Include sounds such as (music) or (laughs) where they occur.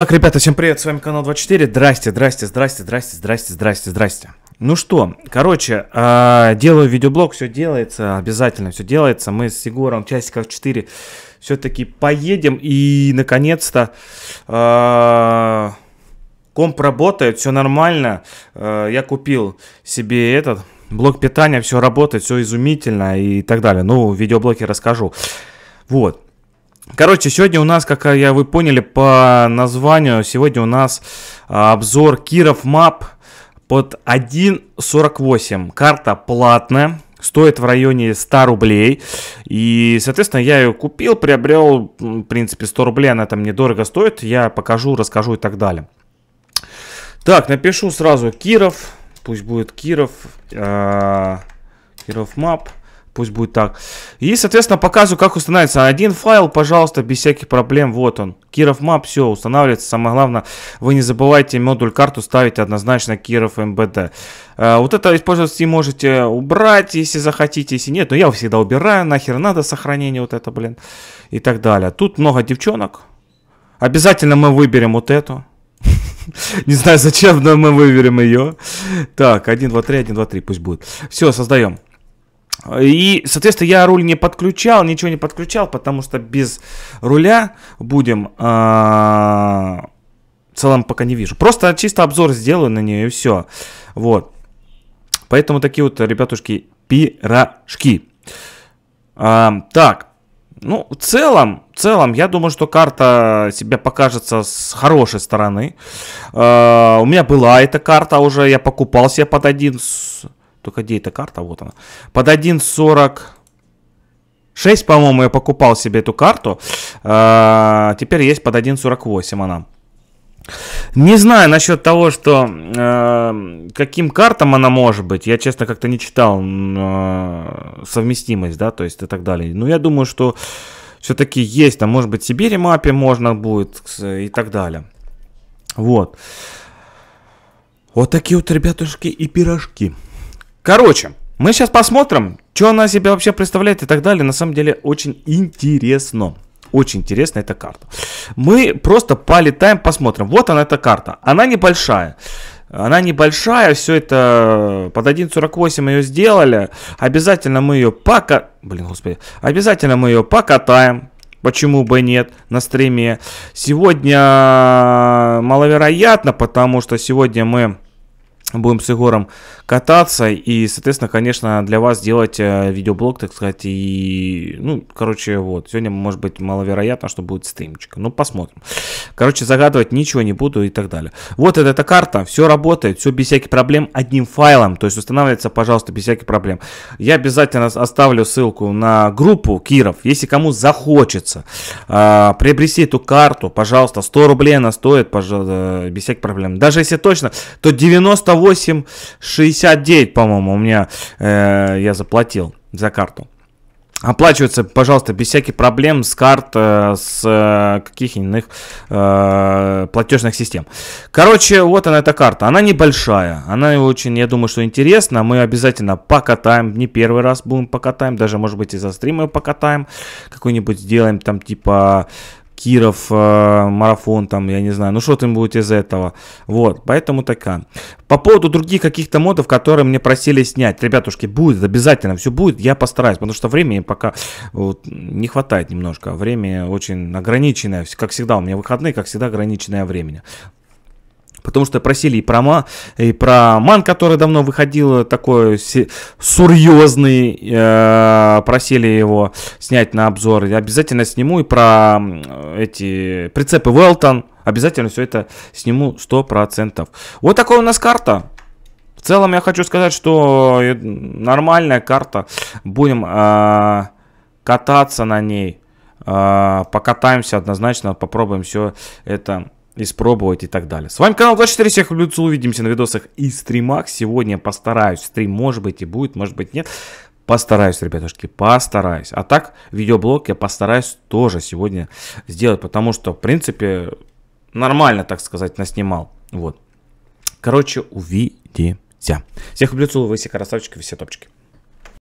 Так, ребята, всем привет, с вами канал 24. Здрасте, здрасте, здрасте, здрасте, здрасте, здрасте, здрасте. Ну что, короче, а, делаю видеоблог, все делается, обязательно все делается. Мы с Егором часиков 4 все-таки поедем и, наконец-то, а, комп работает, все нормально. А, я купил себе этот блок питания, все работает, все изумительно и так далее. Ну, в видеоблоге расскажу. Вот. Короче, сегодня у нас, как а, я вы поняли по названию, сегодня у нас а, обзор Киров Мап под 1.48. Карта платная, стоит в районе 100 рублей. И, соответственно, я ее купил, приобрел, в принципе, 100 рублей, она там недорого стоит. Я покажу, расскажу и так далее. Так, напишу сразу Киров, пусть будет Киров, э, Киров Мап пусть будет так. И, соответственно, показываю, как устанавливается. Один файл, пожалуйста, без всяких проблем. Вот он. Киров Map, все, устанавливается. Самое главное, вы не забывайте модуль карту ставить однозначно Киров МБД э, Вот это использовать и можете убрать, если захотите, если нет. Но я всегда убираю, нахер надо сохранение вот это, блин. И так далее. Тут много девчонок. Обязательно мы выберем вот эту. (laughs) Не знаю зачем, но мы выберем ее. Так, 1, 2, 3, 1, 2, 3, пусть будет. Все, создаем. И, соответственно, я руль не подключал, ничего не подключал, потому что без руля будем... А, в целом пока не вижу. Просто чисто обзор сделаю на нее и все. Вот. Поэтому такие вот, ребятушки, пирожки. А, так. Ну, в целом, в целом, я думаю, что карта себя покажется с хорошей стороны. А, у меня была эта карта уже, я покупал себе под один только где эта карта? Вот она. Под 1.46, по-моему, я покупал себе эту карту. А, теперь есть под 1.48 она. Не знаю насчет того, что э, каким картам она может быть. Я, честно, как-то не читал э, совместимость, да, то есть и так далее. Но я думаю, что все-таки есть, там, может быть, Сибири мапе можно будет и так далее. Вот. Вот такие вот, ребятушки, и пирожки. Короче, мы сейчас посмотрим, что она себе вообще представляет и так далее. На самом деле очень интересно. Очень интересна эта карта. Мы просто полетаем, посмотрим. Вот она эта карта. Она небольшая. Она небольшая, все это э, под 1.48 ее сделали. Обязательно мы ее пока... Блин, господи. Обязательно мы ее покатаем. Почему бы нет на стриме? Сегодня э, маловероятно, потому что сегодня мы будем с Егором кататься и, соответственно, конечно, для вас делать э, видеоблог, так сказать, и, ну, короче, вот, сегодня, может быть, маловероятно, что будет стримчик, ну, посмотрим. Короче, загадывать ничего не буду и так далее. Вот эта, эта карта, все работает, все без всяких проблем, одним файлом, то есть устанавливается, пожалуйста, без всяких проблем. Я обязательно оставлю ссылку на группу Киров, если кому захочется э, приобрести эту карту, пожалуйста, 100 рублей она стоит, пожалуйста, э, без всяких проблем. Даже если точно, то 90 68,69, по-моему, у меня э, я заплатил за карту. Оплачивается, пожалуйста, без всяких проблем с карт, э, с э, каких иных э, платежных систем. Короче, вот она эта карта. Она небольшая, она очень, я думаю, что интересна. Мы обязательно покатаем, не первый раз будем покатаем, даже, может быть, и за стримы покатаем. Какой-нибудь сделаем там типа Киров, э, марафон там, я не знаю, ну что там будет из этого. Вот, поэтому такая. По поводу других каких-то модов, которые мне просили снять. Ребятушки, будет обязательно, все будет, я постараюсь, потому что времени пока вот, не хватает немножко. Время очень ограниченное, как всегда, у меня выходные, как всегда, ограниченное время потому что просили и про, ма, и про ман, который давно выходил, такой серьезный, э, просили его снять на обзор. Я обязательно сниму и про эти прицепы Велтон, обязательно все это сниму 100%. Вот такая у нас карта. В целом я хочу сказать, что э, нормальная карта. Будем э, кататься на ней. Э, покатаемся однозначно, попробуем все это испробовать и так далее. С вами канал 24, всех люблю, увидимся на видосах и стримах. Сегодня постараюсь, стрим может быть и будет, может быть нет. Постараюсь, ребятушки, постараюсь. А так, видеоблог я постараюсь тоже сегодня сделать, потому что, в принципе, нормально, так сказать, наснимал. Вот. Короче, увидимся. Всех люблю, целую, вы все красавчики, все топчики.